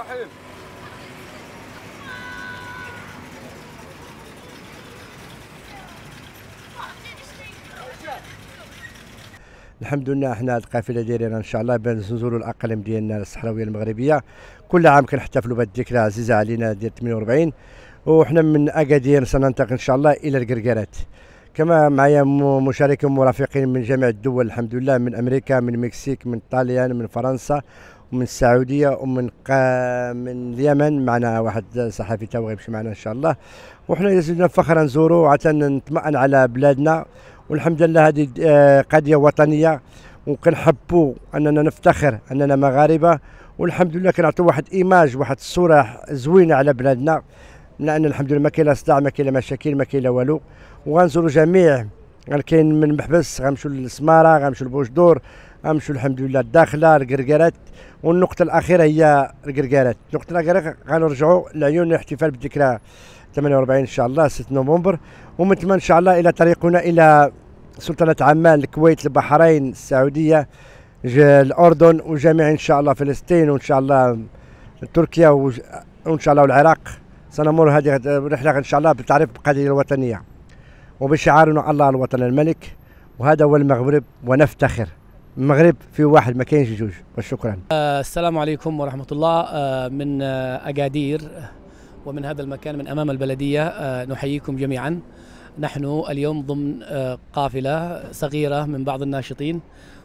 الحمد لله احنا القافله ديالنا ان شاء الله بنزوروا الاقاليم ديالنا الصحراويه المغربيه كل عام كنحتفلوا بهذه الذكرى عزيزه علينا ديال 48 وحنا من اكادير سننتقل ان شاء الله الى الكركرات كما معايا مشاركين مرافقين من جميع الدول الحمد لله من امريكا من المكسيك من طاليان من فرنسا ومن السعوديه ومن قا من اليمن معنا واحد صحفي تو غيمشي معنا ان شاء الله وحنا زدنا فخرا نزورو عاد نطمئن على بلادنا والحمد لله هذه آه، قضيه وطنيه وكنحبوا اننا نفتخر اننا مغاربه والحمد لله كنعطيو واحد ايماج واحد الصوره زوينه على بلادنا لان الحمد لله ما كاين لا صداع ما كاين لا مشاكل ما كاين لا والو وغنزوروا جميع كاين من محبس غنمشيو للسماره غنمشيو لبوجدور غنمشيو الحمد لله الداخله الكركارات والنقطه الاخيره هي الكركارات النقطه الاخيره غنرجعوا لعيون الاحتفال بالذكرى 48 ان شاء الله 6 نوفمبر ومن ثم ان شاء الله الى طريقنا الى سلطنه عمان الكويت البحرين السعوديه الاردن وجميع ان شاء الله فلسطين وان شاء الله تركيا وان شاء الله العراق سنمر هذه الرحله ان شاء الله بالتعريف بالقضيه الوطنيه وبشعارنا الله الوطن الملك وهذا هو المغرب ونفتخر المغرب في واحد ما كاينش جوج وشكرا آه، السلام عليكم ورحمه الله آه، من اكادير ومن هذا المكان من امام البلديه آه، نحييكم جميعا نحن اليوم ضمن قافله صغيره من بعض الناشطين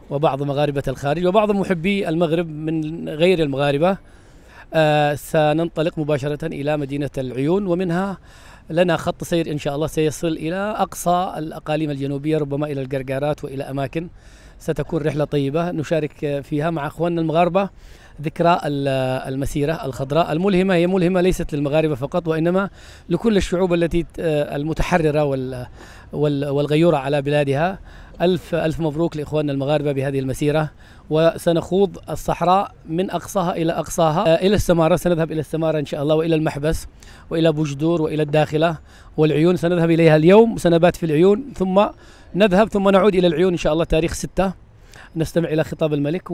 وبعض مغاربه الخارج وبعض محبي المغرب من غير المغاربه سننطلق مباشره الى مدينه العيون ومنها لنا خط سير إن شاء الله سيصل إلى أقصى الأقاليم الجنوبية ربما إلى القرقارات وإلى أماكن ستكون رحلة طيبة نشارك فيها مع أخواننا المغاربة ذكرى المسيرة الخضراء الملهمة هي ملهمة ليست للمغاربة فقط وإنما لكل الشعوب التي آه، المتحررة والغيورة على بلادها ألف ألف مبروك لإخواننا المغاربة بهذه المسيرة وسنخوض الصحراء من أقصاها إلى أقصاها آه، إلى السمارة سنذهب إلى السمارة إن شاء الله وإلى المحبس وإلى بوجدور وإلى الداخلة والعيون سنذهب إليها اليوم سنبات في العيون ثم نذهب ثم نعود إلى العيون إن شاء الله تاريخ ستة نستمع إلى خطاب الملك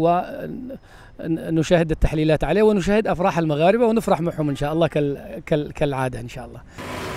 ونشاهد التحليلات عليه ونشاهد أفراح المغاربة ونفرح معهم إن شاء الله كالعادة إن شاء الله